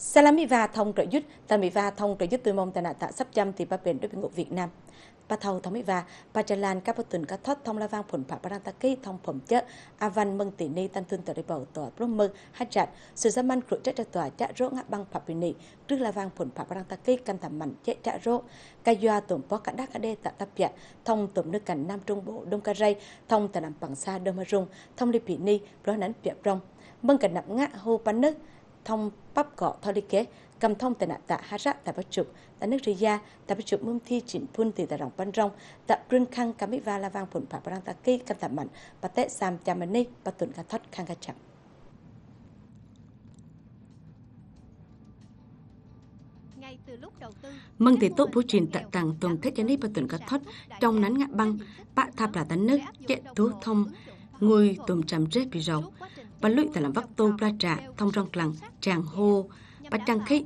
Salamiva thông trợ giúp, Tamiva thông trợ giúp tôi mong tà nạ tạ sắp trăm thì ba biển đối với ngụ Việt Nam. Bà thâu thông mỹ và, bà trà lan các bà tuần các thoát thông la vang phụn phạ bà đang ta kê thông phẩm chất à văn mừng tỷ ni tăng thương tờ đại bầu tòa bông mơ hát chặt, sự giá măn cựu chất ra tòa chá Rỗ ngã băng phạ bì nị, trước la vang phụn phạ bà đang ta kê căn thảm mạnh chế chá rỗ ca doa tổm bó cả đắc ở đê tạ tạp dạ, thông tổm nước cảnh Nam Trung Bộ Đông Cà Rây, thông tà nằm bằng xa Đông Ma Rung, thông li bì ni, bó nắn bẹp rong, mừng cảnh nằm ngã hô bánh nước, thông bắp gọ thao đi kế cầm thông tại nạn tạ hát rạ tại bắc chụp tại nước ria tại bắc chụp mương thi chỉnh phun từ tại đồng ban rong tại brun khang cam va la vang phun phạt bà đang ta kê cầm tạ mạnh và tệ xàm chà mần ni bà tuần ca thoát khang ca chậm Mừng thì tốt bố truyền tại tàng tuần thế cho nên bà tuần ca thoát trong nắn ngạ băng bạ thạp là tán nước chạy tú thông người tùm trầm rết bị rầu và lụy tại làm vắc tô pla trà thông rong lằng tràng hô và trăng khích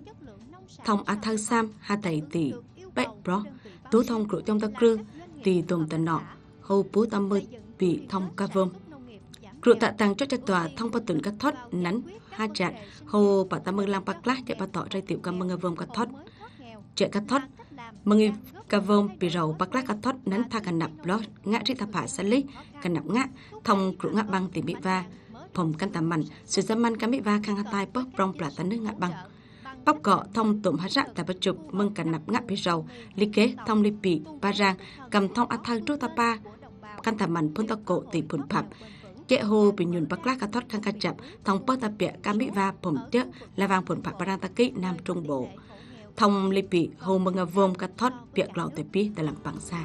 thông a thang sam ha thầy tỷ bẹt bro tú thông cựu trong ta cư, tỷ tùm tần nọ hô bú tâm mươi vị thông ca vơm cựu tạ tăng cho cho tòa thông pa tuần ca thoát nắn ha trạng hô bà tâm mươi lang bạc lá chạy bà tọ trai tiểu ca mơ ngơ vơm ca thoát chạy ca thoát mơ nghi Cà vông bì rầu bạc lắc thót nắn tha cà nạp lót ngã trị thà phả xa lít cà nạp ngã thông crụ ngã băng tìm bị va phòng căn tạm mặn sự ra man cà bị va khang hà tai bóp rong plà tấn nước ngã băng bóc cọ thông tụm hát rạ tại bất chụp mừng cà nạp ngã bì rầu lý kế thông lý bì ba rang cầm thông á thang trô tà pa căn tạm mặn phun tà cổ tìm phun phạp chế hồ bị nhuận bạc lắc thót khang cà chậm thông bớt tà bịa cà bị va phòng tiếc là vàng phun phạp ba rang tà kỹ nam trung bộ thông bị lipi hô mga vom ka thoát việc lau te pi dalam pangsa.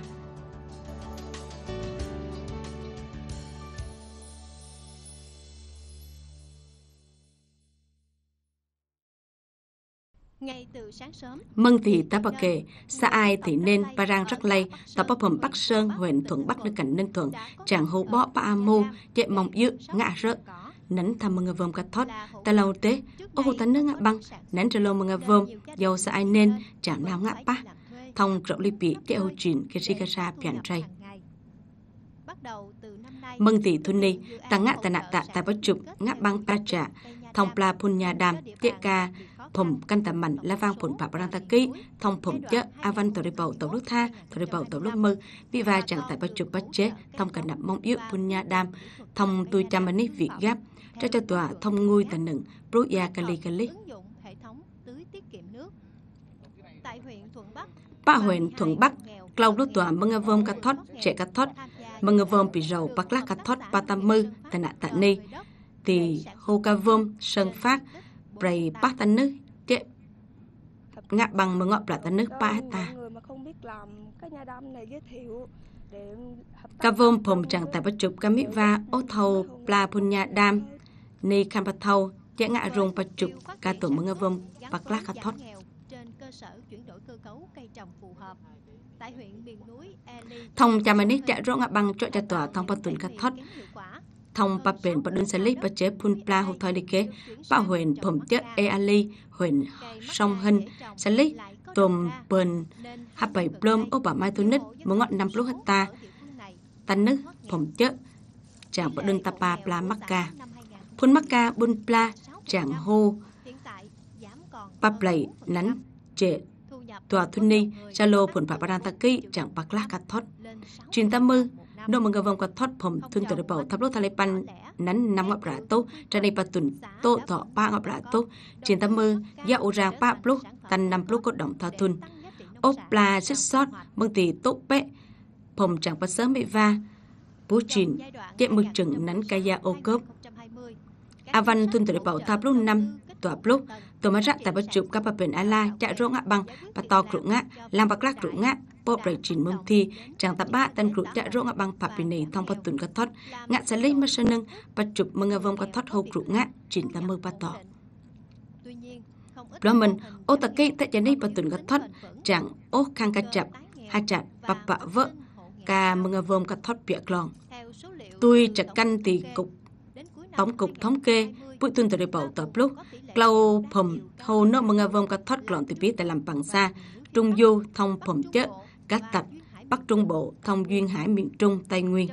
Ngay từ sáng sớm, Mân thị Tapake, xa Ai thì nên rang Rắc Lây, ta Bóp phẩm Bắc Sơn, huyện Thuận Bắc, nơi cảnh Ninh Thuận, chàng hồ Bó Ba Mô, chạy Mong Dư, Ngã Rớt, nảnh thăm người vơm cả thoát ta lâu tế ô hồ tấn nước ngã băng nảnh trở lâu người vơm dầu sẽ ai nên chạm nào ngã pa thông rộng ly bị cái hồ chuyện cái si cái sa biển trai mừng tỷ thun ni ta ngã ta nạ tạ ta bắt chụp ngã băng ta trả thông pla phun nhà đàm tiệ ca ผมกันตะมันละวางผลปะปรังตะกี้ทองผมเจออาวันตัวริบตัวลูกท่าตัวริบตัวลูกมือวิวาจัง tại ประจุปัจเจทองกันนับมอง yếu พุญญาดามทองตุยจำมันนี่ việc gáp cho cho tòa thông ngôi tà nựng rú gia cà lì cà lì ba huyện thuận bắc cầu lúc tòa mừng ngơ vơm cà thoát trẻ cà thoát mừng ngơ vơm bị rầu bạc lắc cà thoát ba tam mư tà nạ tạ ni thì hô ca vơm sơn phát Prey bát tấn nước chết ngạ bằng mà ngọp là tấn nước ba hecta Cả vôm phồng chẳng tại bất chụp cả mỹ và ô thầu là bùn nhà đam nê khăn bạc thầu chế ngạ rung bạc chụp cả tổ mơ ngơ vôm bạc lát khá thoát thông chà mà nít chạy rõ ngạ bằng trọ cha tòa thông bạc tuần khá thoát thông bà bền bà đơn xe lích bà chế phun pla hồ thoi lịch kế bà huyền phẩm tiết e ali huyền song hân xe lích tùm bền hạ bảy plom ô bà mai tu nít mơ ngọn năm lúc hecta tan nước phẩm tiết chàng bà đơn tapa pla mắc phun mắc ca bun pla chàng hô bà play nắn trệ tòa thun ni chalo phun bà bà đàn ta kỳ chàng bà lạc cà thốt chuyên tâm mư នៅមងវងកថតผมទុនតរបោថាប់លោកថាលេប៉ាន់นั้นนำงับระตุจะในประตุนโตต่อป้างับระตุเจียนตะมือยาอุรางป้าปลุกตันนำปลุกกดดองทอทุน ốp là chất sót mừng tỷ tốt bệ phòng chẳng bắt sớm bị va bố trình chạy mực chừng nắn cây gia ô cốp a văn thun tử bảo tháp lúc năm tòa lúc tôi mới rắc tại bất chụp các bà biển a la chạy rô ngã bằng bà to rụng ngã làm bà clack rụng ngã po Brejin thi chàng tập ba tân cử đã rộng bang Papine thông qua tuần các thoát, ngã sẽ lấy mất sân nâng, và chụp mừng ngà vông các thoát hậu cử ngã, trình ta mơ ba tỏ. Brahman, ô tạc kê tại chàng này bà tuần các thoát, chẳng ô khang ca chạp, hạ chạp, bà bà vợ, ca mừng ngà vông các thoát bịa clon. Tôi chạc canh thì cục tổng cục thống kê bụi tuần tới bầu tập lúc cầu phẩm hầu nó mừng vòng các thoát lọn từ phía tại làm bằng xa trung du thông phẩm chợ cá tạch, Bắc Trung Bộ, thông duyên hải miền Trung, Tây Nguyên.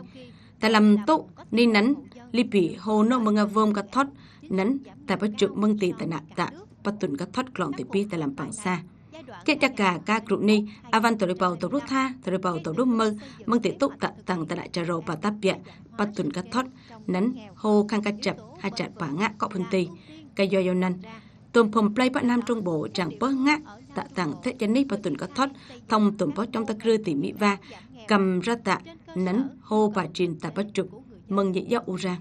Tại làm tốt, ni nánh, li bì hồ nô mừng ngà vôm cá thoát, nánh, tại bất chụp mừng tì tại nạ tạ, bắt tuần cá thoát gọn tì bi tại làm bằng xa. Chết chắc cả ca cụ ni, avan tổ bầu tổ rút tha, tổ bầu tổ rút mơ, mừng tì tốt tạ tầng tại đại trà rồ và tạp bịa, bắt tuần cá thoát, nánh, hồ khăn cá chập, hạ chặt bà ngã cọ phân tì, cây do dâu nanh. Tùm phồng play bắt nam trung bộ chẳng bớt ngã, tạ tàng thế chân nít và tuần có thoát thông tuần bó trong ta cư tỉ mỹ va cầm ra tạ nắn hô và trình tạ bất trục mừng nhị do u rang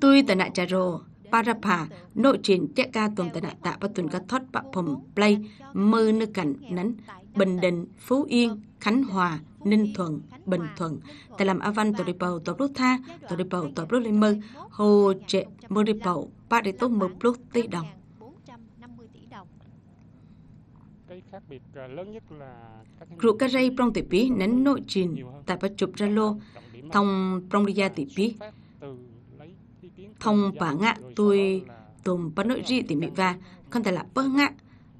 tôi tại nại trà rồ Parapa, nội trình trẻ ca tuần tại nại tạ và tuần có thoát bạc phồng play, mơ nơi cảnh nắn, Bình Định, Phú Yên, Khánh Hòa, Ninh Thuận, Bình Thuận. Tại làm Avan tổ đi bầu tổ rút tha, tổ đi bầu tổ rút lên mơ, hồ trệ mơ đi bầu, ba đi tốt mơ rút tây đồng. Rượu cà rây prong tỉ bí nén nội trình tại bà chụp ra lô, thông prong đi tỉ bí. Thông bà ngạ tôi tùm bà nội ri tỉ mị và, con thể là bơ ngạ.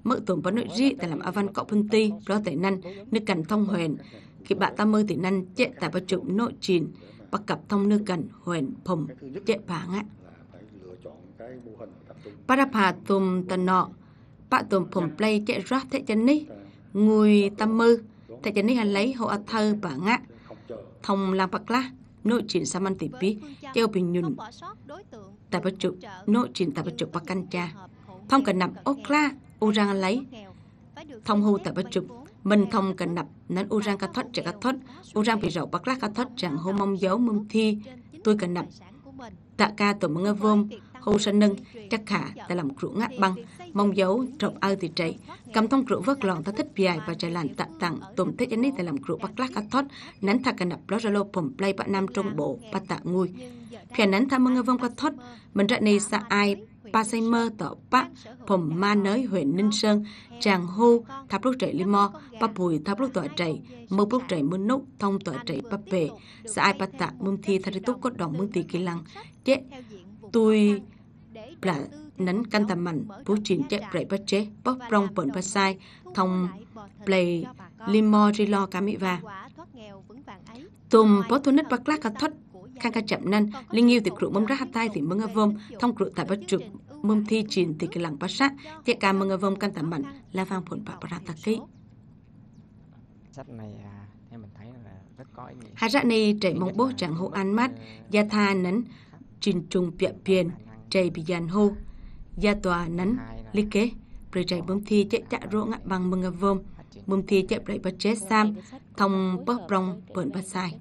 Mỡ tùm bà nội ri tài làm avan cọ phân ti, đó tẩy năn, nước cần thông huyền. Khi bạn ta mơ tỉ năn chạy tại bà chụp nội trình, bà cặp thông nước cần huyền phồng chạy bà ngạ. Bà đạp hà tùm tần nọ, bà tùm phùm play chạy rác thế chân ní ngùi tâm mơ thế chân ní hành lấy hộ ạ thơ bà ngã thông làm bạc lá nội chuyện xa măn tỉ bí cheo bình nhuận tại bà chụp nội chuyện tại bà chụp bà căn cha thông cần nằm ốc la u răng lấy thông hô tại bà chụp mình thông cần nập nên u răng ca thoát trẻ ca thoát u răng bị rậu bạc lá ca thoát rằng hô mong dấu mông thi tôi cần nập tạ ca tụm ngơ vôm hô sân nâng, chắc khả ta làm rượu ngát băng, mong dấu trọng ơ thì chạy. Cầm thông rượu vớt lòn ta thích dài và chạy lành tạ tặng, tùm tết ấy ta làm rượu bắc lát thoát, nắn thà cả nập ló ra lô phùm play bạ nam trong bộ, bà tạ ngùi. Phía nắn thà mơ ngơ vông qua thoát, mình ra này xa ai, ba say mơ tỏ bác, phùm ma nới huyện Ninh Sơn, tràng hô, tháp lúc chạy limo, ba bùi tháp lúc tỏa chạy, mơ lúc chạy mưa nút, thông tỏa chạy ba về, xa ai ba tạ mương thi thà rì tốt cốt đồng mương tì kỳ lăng. Chế, tôi là nắn căn tầm mảnh vũ trình chạy rảy bất chế bóc rong bẩn bất sai thông play limo rilo cá mỹ và tùm bó thu nít bác lát cá thoát khang ca chậm năn linh yêu thì cựu mâm ra hạt tay thì mưng vôm thông cựu tại bất trực mâm thi trình thì cái lặng bát sát thiệt cả mưng vôm căn tầm mảnh là vang phồn bạc bạc tạc kỹ sách này theo à, mình thấy là rất có ý nghĩa. Hà ra này trẻ mong bố chẳng hộ an mắt, gia tha nấn trình trùng piện piền, Trai bị dàn hô. Gia tòa nắn, lý kế. rồi chạy bấm thi chạy chạy rỗ ngã bằng mừng ngạ vơm. Bấm thi chạy bởi bật chết sam. Thông bóp rong bận bật sai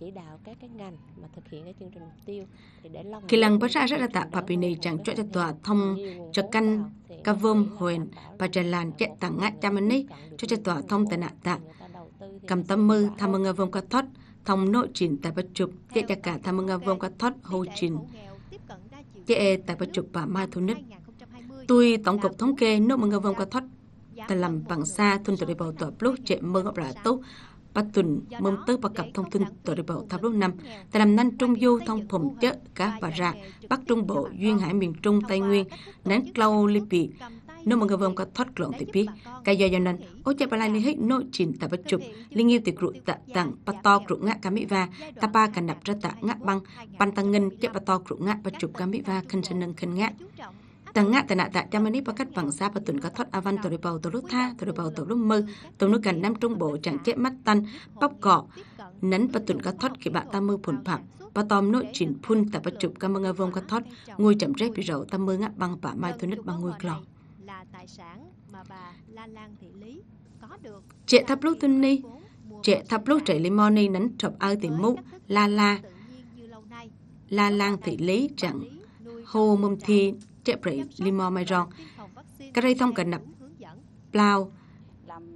chỉ đạo các cái ngành mà thực hiện cái chương trình mục tiêu thì để long kỳ lần bắt ra rất là tạ bị này chẳng cho cho tòa thông cho căn ca vơm huyền và trần làn chạy tặng ngã cha mình ấy cho cho tòa thông tệ nạn tạ cầm tâm mư tham mơ ngơ vơm ca thoát thông nội trình tại bất chụp chạy cho cả tham mơ ngơ vơm ca thoát hồ trình chế e tại bất trục và mai thu nít. Tôi tổng cục thống kê nước mừng vong qua thoát. Ta làm bằng xa thun tờ đi bầu tòa blog chế mơ ngọc là tốt. Bà tuần mông tớ bà cập thông tin tờ đi bầu thập lúc năm. Ta làm nanh trung du thông phồng chớ cá bà rạ. Bắc Trung Bộ, Duyên Hải miền Trung, Tây Nguyên, nán Clau, Libby, nếu mọi người vòng cả thoát lộn từ biết cái do do nên ô chạy bà lại lấy hết nội trình tại bất chụp linh yêu từ rụ tạ tặng bà to rụ ngã cá mỹ và ta ba cả nạp ra tạ ngã băng ban tăng ngân chạy bà to rụ ngã bất chụp cá mỹ và khăn chân nâng khăn ngã tăng ngã tại nạ tại trăm mani bắt bằng sa và tuần có thoát avan tổ bầu tổ lúc tha tổ bầu tổ lúc mơ tổ nước gần nam trung bộ chẳng chết mắt tan bóc cọ nắn và tuần có thoát khi bạn ta mơ phồn phạm và tòm nội trình phun tại bắt chụp cam ngơ vông có thoát ngôi chậm rét bị rậu ta mơ ngã băng và mai thu nứt bằng ngôi clò là tài sản mà bà La Lan Thị Lý có được. Chị thập lúc tinh ni, chị thập lúc trẻ limoni nắn trọc ơi tìm mũ, La La, La Lan Thị Lý chẳng hô mâm thi trẻ bể limo mai rong. Cái đây thông cần nập plau,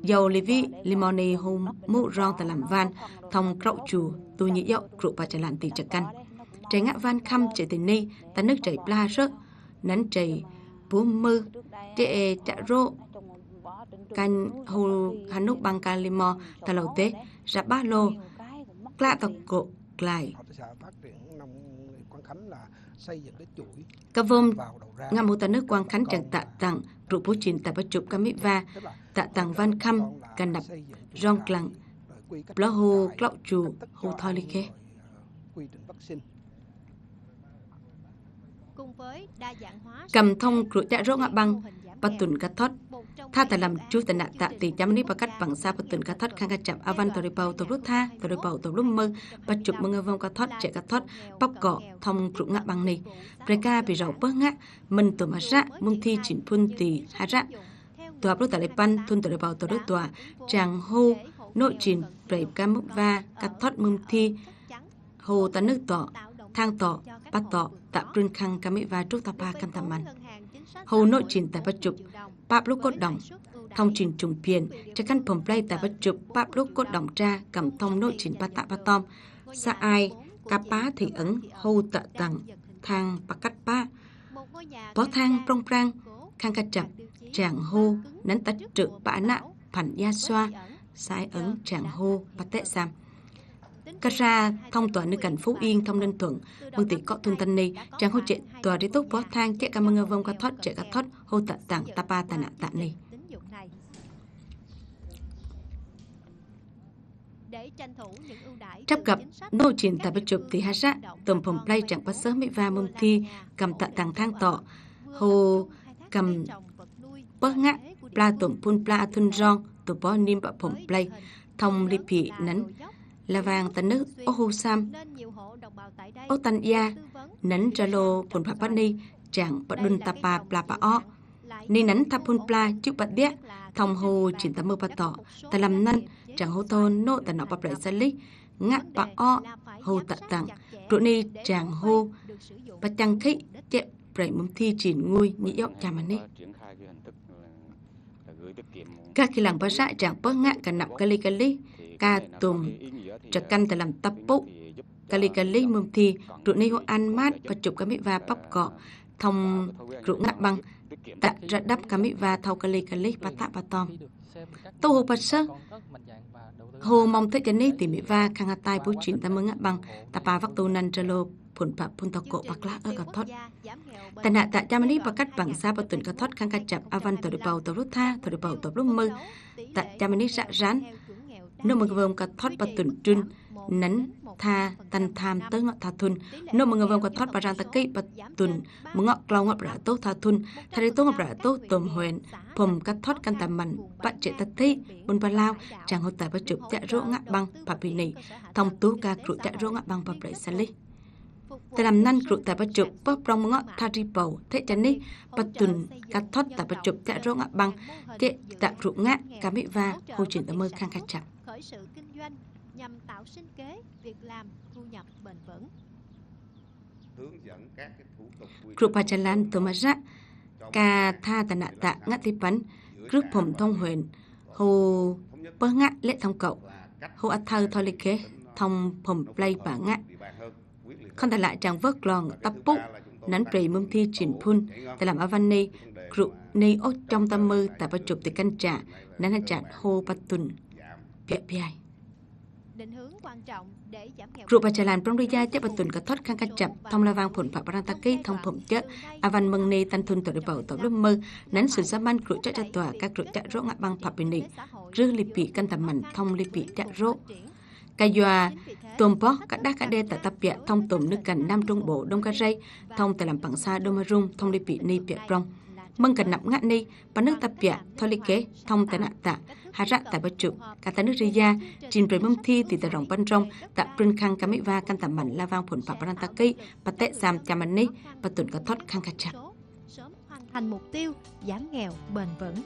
dầu lì vi limoni hô mũ rong ta làm van, thông crậu chù, tu nhị dậu trụ bà trả lạn tỷ trật căn. Trẻ ngã van khăm trẻ tỷ ni, ta nước trẻ pla rớt, nắn trẻ bố mơ te e ta ro kan hu hanuk bangkan limo talau te ra ba lô kla tộc cổ lại Cả vôm ngam mô ta nước quang khánh chẳng tạ tặng rượu bố trình tại bất chụp cam mít va tạ tặng Văn khăm can Đập, rong clang blo hồ clọc chủ hồ thoi li khe cầm thông rượu đã rốt Ngã băng patun kathot tha ta làm chú tận nạn tạ tỷ chăm ní bà cách bằng xa patun kathot khang chạm avan tàu ripau tàu rút tha tàu ripau tàu rút mơ bà chụp mơ vong kathot chạy kathot bóc cọ thông trụ ngạ bằng này preka bị rau bơ ngạ mình tổ ma ra mông thi chỉnh phun tỷ hà ra tổ hợp rút tàu pan thun tàu ripau tàu rút tòa chàng hô nội trình về ca mốc va thoát mông thi hồ ta nước tọ thang tọ bắt tọ tạ prun khang kamitva trúc tapa kantaman hầu nội trình tại bất trục, bạp lúc cốt đồng. Thông trình trùng phiền, trái khăn phẩm play tại bất trục, bạp lúc cốt đồng tra, cầm thông nội trình ba tạ ba tom. Sa ai, ca pá thì ấn hô tạ tầng, thang bà cắt pá. Bó thang prong prang, khang ca chập, chàng hô, nắn tách trự bã nạ, phản gia xoa, sai ấn chàng hô, bà tệ xàm ra thông tòa nơi cảnh Phú Yên thông Ninh Thuận, mừng tỷ có thương tân ni, trang hỗ trợ tòa đi tốt bó thang chế cảm ơn ngơ vông ca thoát trẻ ca thoát hô tạ tạng tapa tà nạ tạ ni. Trắp gặp nô trình tại bất chụp thì hát ra, tổng phòng play trạng bắt sớm mỹ va môn thi, cầm tạ tàng thang tọ, hồ cầm bớt ngã, pla tổng phun pla thun rong, tổ bó niêm bạ phòng play, thông li phị nắn, là vàng tại nước Ohusam, Otanya, Nánh Tralo Punpapani, Trạng Padun Tapa Plapao, Ni Nánh Thapun Pla Chúc Bạch Biết, Thông Hồ Chính Tâm Mơ Bà Tọ, Tà Lâm Năn, Trạng Hồ Tôn Nô Tà Nọ Bạp Lại Gia Lý, Ngạc Bà O, Hồ Tạ Tặng, Trụ Ni Trạng Hồ, Bà Chăng Khích, Chẹp Bảy Mông Thi Triển Ngôi, Nhĩ Dọc Chà Mà Ní. Các kỳ làng bà xã Trạng Bơ Ngạc Cả Nằm Cali Cali, ca tùng trật căn tại làm tập búc kali kali mum thi rượu nay ăn mát và chụp cái miệng và bắp cọ thông rượu ngạc băng tạ ra đắp cái miệng và thâu kali kali và tạ và tom tàu hồ bạch sơ hồ mong thấy cái này thì miệng và khang tai bố chuyện ta mơ ngạc băng tạ bà vắc tù năn trơ lô phun bạc phun tàu cổ bạc lá ở cả thoát. tại hạ tại Germany và cách bằng xa và tuần cả thoát khang cả chập avan tàu được bầu tàu rút tha tàu được bầu tàu rút mơ. Tại Germany rạ rán nó mừng vơm cả thoát bà tuần trưng nắn tha tan tham tới ngọ tha thun nó mừng vơm cả thoát bà răng ta cây bà tuần mừng ngọ cầu ngọ bà tốt tha thun tha đi tốt ngọ bà tốt tôm huyền phồng cả thoát căn tam mặn bà trẻ ta thấy bun ba lao chàng hốt tại bà chụp chạy rỗ ngã băng bà bị nỉ thông tú ca trụ chạy rỗ ngã băng bà bảy xa lý ta làm năn crụ tại bắt chụp bà rong ngõ tha ri bầu thế chân đi bà tuần cả thoát tại bắt chụp chạy rỗ ngạ băng chạy tạ crụ ngã cả bị va hồ chuyển tâm mơ khang khát chặt khởi sự kinh doanh nhằm tạo sinh kế, việc làm, thu nhập bền vững. Hướng dẫn các cái thủ tục quy Krupachalan Tomaja, Ka Tha Tana Tạ Ngã Thi Pấn, Kruk Phồng Thông Huyền, Hồ Bơ Ngã Lệ Thông Cậu, Hồ A Thơ Thôi Lê Kế, Thông Phồng Play Bà Ngã. Không thể lại chàng vớt lòn tập bụng, nắn bì mâm thi truyền phun, tại làm Avani, Kruk Nei Ốt Trong Tâm Mư, tại ba chụp từ căn trà, nắn hạ trạng Hồ Bà Tùn. KPI. Rupa jalan pramrija chấp bật tuần cả thoát khăn cả chập thông la vang phun phạm barantaki thông phụng chớ avan mừng ni tan thun tội bầu tội lúc mơ nắn sự giám ban cửa chạy tòa các cửa chạy rỗ ngã băng phạm bình định rư li bị căn tầm mạnh thông li bị chạy rỗ Kayua, Tompo, các đá cả đê tại tập bịa thông tùm nước cảnh Nam Trung Bộ Đông Ca Rây, thông tại làm bằng xa Đông Marung, thông li bị ni bịa rong mâng gần nắm ngạn ni và nước tập bia thôi lý kế thông Tế nạn tạ hạ rạ tại bất trụ cả tại nước ria trình rồi mâm thi thì tại rồng ban trong tại prinh khang cá mỹ va căn tạm mảnh la vang phồn phạm ban ta cây và tệ giam chà mảnh ni và tuần có thoát khang khá chặt sớm hoàn thành mục tiêu giảm nghèo bền vững